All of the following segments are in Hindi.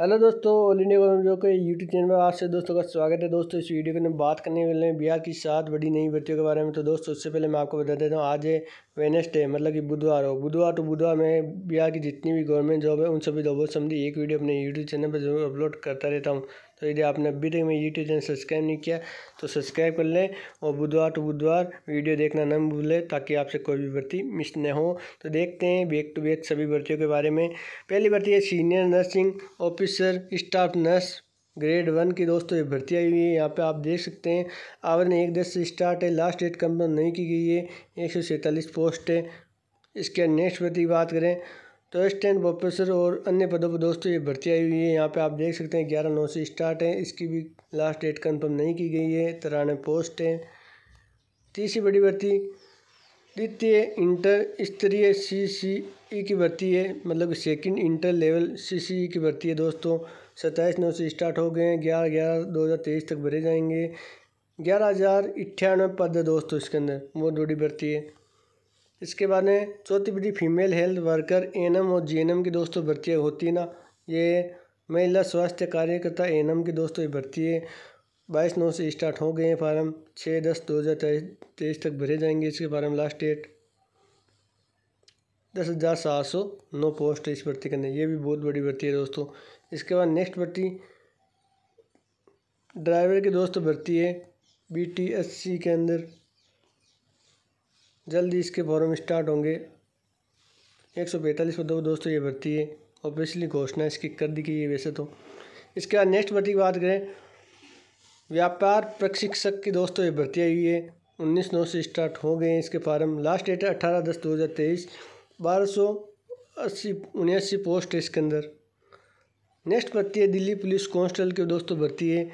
हेलो दोस्तों ऑल इंडिया जो के यूट्यूब चैनल में आज से दोस्तों का स्वागत है दोस्तों इस वीडियो के हम बात करने वाले हैं बिहार की सात बड़ी नई भर्तियों के बारे में तो दोस्तों उससे पहले मैं आपको बता देता हूँ आज है वेनेसडे मतलब कि बुधवार हो बुधवार तो बुधवार में बिहार की जितनी भी गवर्नमेंट जॉब है उन सभी जॉबों से एक वीडियो अपने यूट्यूब चैनल पर जरूर अपलोड करता रहता हूँ तो यदि आपने अभी तक मेरे यूट्यूब चैनल सब्सक्राइब नहीं किया तो सब्सक्राइब कर लें और बुधवार टू बुधवार वीडियो देखना न भूलें ताकि आपसे कोई भी भर्ती मिस न हो तो देखते हैं बैक टू बैक सभी भर्तियों के बारे में पहली भर्ती है senior nursing officer staff nurse grade one की दोस्तों ये भर्ती आई हुई है यहाँ पे आप देख सकते हैं आवेदन एक दस से स्टार्ट है लास्ट डेट कंफर्म नहीं की गई है एक सौ सैंतालीस पोस्ट है इसके नेक्स्ट भर्ती की बात करें तो असिस्टेंट प्रोफेसर और अन्य पदों पर दोस्तों ये भर्ती आई हुई है यहाँ पे आप देख सकते हैं ग्यारह नौ से स्टार्ट है इसकी भी लास्ट डेट कंफर्म नहीं की गई है तिरानवे पोस्ट है तीसरी बड़ी भर्ती द्वितीय इंटर स्तरीय सी सी ई की भर्ती है मतलब second inter level C C E की भर्ती है दोस्तों सत्ताईस नौ से स्टार्ट हो गए हैं ग्यारह ग्यारह दो हज़ार तेईस तक भरे जाएंगे ग्यारह हज़ार अट्ठानवे पद है दोस्तों इसके अंदर बहुत बड़ी भर्ती है इसके बाद में चौथी विधि फीमेल हेल्थ वर्कर एनम और जीएनएम की दोस्तों भर्तियाँ होती ना ये महिला स्वास्थ्य कार्यकर्ता एनम की दोस्तों ये भर्ती है बाईस नौ से स्टार्ट हो गए हैं फार्म छः दस दो हज़ार तेईस तेईस तक भरे जाएंगे इसके फार्म लास्ट डेट दस हज़ार सात सौ नौ पोस्ट है इस भर्ती करने ये भी बहुत बड़ी भर्ती है दोस्तों इसके बाद नेक्स्ट भर्ती ड्राइवर की दोस्तों भर्ती है बी टी एस सी के अंदर जल्दी इसके फॉरम स्टार्ट होंगे एक सौ पैंतालीस पर दो दोस्तों ये भर्ती है ऑफिशियली घोषणा इसकी कर दी गई है वैसे तो इसके बाद नेक्स्ट भर्ती की बात करें व्यापार प्रशिक्षक की दोस्तों ये भर्ती आई है उन्नीस नौ से स्टार्ट हो गए हैं इसके फार्म लास्ट डेट है अठारह दस दो हज़ार तेईस बारह सौ अस्सी उन्यासी पोस्ट है इसके अंदर नेक्स्ट भर्ती है दिल्ली पुलिस कॉन्स्टेबल की दोस्तों भर्ती है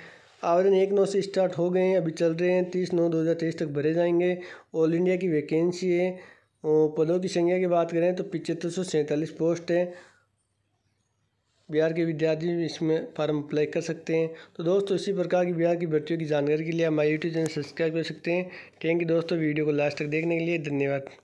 आवेदन एक नौ से स्टार्ट हो गए हैं अभी चल रहे हैं तीस नौ दो हज़ार तेईस तक भरे जाएंगे ऑल इंडिया की वैकेंसी है पदों की संख्या की बात करें तो पिचहत्तर सौ सैंतालीस पोस्ट हैं बिहार के विद्यार्थी भी इसमें फॉर्म अप्लाई कर सकते हैं तो दोस्तों इसी प्रकार की बिहार की भर्तियों की जानकारी के लिए हमारे यूट्यूब चैनल सब्सक्राइब कर सकते हैं थैंक यू दोस्तों वीडियो को लास्ट तक देखने के लिए धन्यवाद